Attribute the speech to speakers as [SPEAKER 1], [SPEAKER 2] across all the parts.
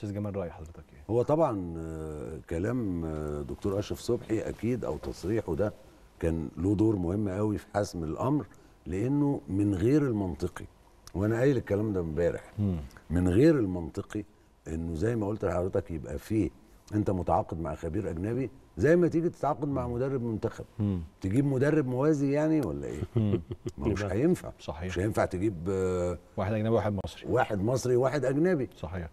[SPEAKER 1] استاذ جمال راي حضرتك إيه؟ هو طبعا آه، كلام آه، دكتور اشرف صبحي اكيد او تصريحه ده كان له دور مهم قوي في حسم الامر لانه من غير المنطقي وانا قايل الكلام ده امبارح من غير المنطقي انه زي ما قلت لحضرتك يبقى فيه انت متعاقد مع خبير اجنبي زي ما تيجي تتعاقد مع مدرب منتخب مم. تجيب مدرب موازي يعني ولا ايه ما مش هينفع صحيح مش هينفع تجيب آه، واحد اجنبي وواحد مصري واحد مصري وواحد اجنبي صحيح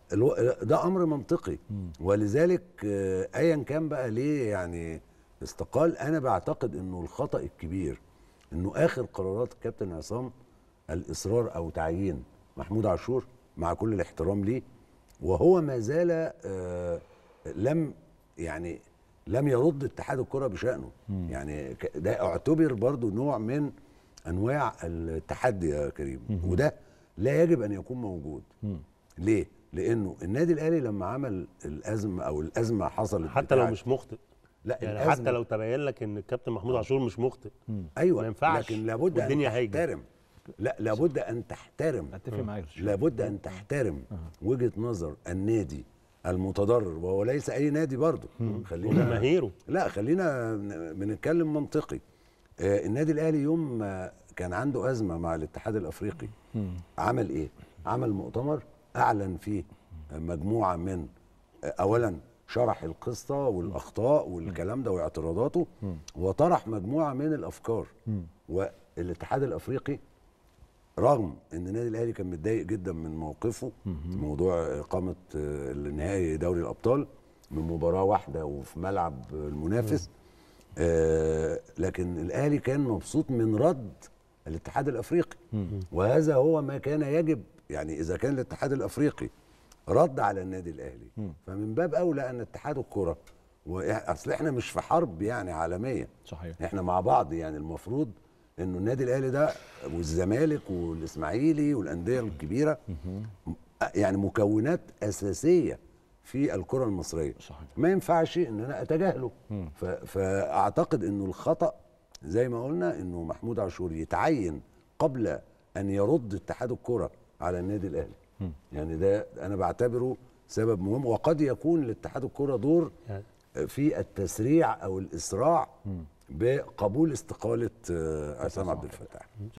[SPEAKER 1] ده امر منطقي مم. ولذلك آه، ايا كان بقى ليه يعني استقال انا بعتقد انه الخطا الكبير انه اخر قرارات الكابتن عصام الاصرار او تعيين محمود عاشور مع كل الاحترام ليه وهو ما زال آه لم يعني لم يرد اتحاد الكره بشانه مم. يعني ده اعتبر برضو نوع من انواع التحدي يا كريم مم. وده لا يجب ان يكون موجود مم. ليه لانه النادي الاهلي لما عمل الازمه او الازمه حصلت حتى لو مش مخطئ لا يعني الأزمة. حتى لو تبين لك ان الكابتن محمود آه. عاشور مش مخطئ ايوه ما ينفعش لكن لابد ان تحترم لا لابد ان تحترم اتفق معاك لابد ان تحترم وجهه نظر النادي المتضرر وهو ليس اي نادي برضه خلينا مهيره. لا خلينا بنتكلم منطقي آه النادي الاهلي يوم ما كان عنده ازمه مع الاتحاد الافريقي عمل ايه عمل مؤتمر اعلن فيه مجموعه من آه اولا شرح القصه والاخطاء والكلام ده واعتراضاته وطرح مجموعه من الافكار والاتحاد الافريقي رغم ان النادي الاهلي كان متضايق جدا من موقفه في موضوع اقامه النهائي دوري الابطال من مباراه واحده وفي ملعب المنافس آه لكن الاهلي كان مبسوط من رد الاتحاد الافريقي وهذا هو ما كان يجب يعني اذا كان الاتحاد الافريقي رد على النادي الاهلي فمن باب اولى ان اتحاد الكره اصل احنا مش في حرب يعني عالميه صحيح احنا مع بعض يعني المفروض انه النادي الاهلي ده والزمالك والاسماعيلي والانديه الكبيره يعني مكونات اساسيه في الكره المصريه صحيح. ما ينفعش ان انا اتجاهله فاعتقد انه الخطا زي ما قلنا انه محمود عاشور يتعين قبل ان يرد اتحاد الكره على النادي الاهلي يعني ده انا بعتبره سبب مهم وقد يكون لاتحاد الكره دور يعني في التسريع او الاسراع بقبول استقاله عصام آه، عبد الفتاح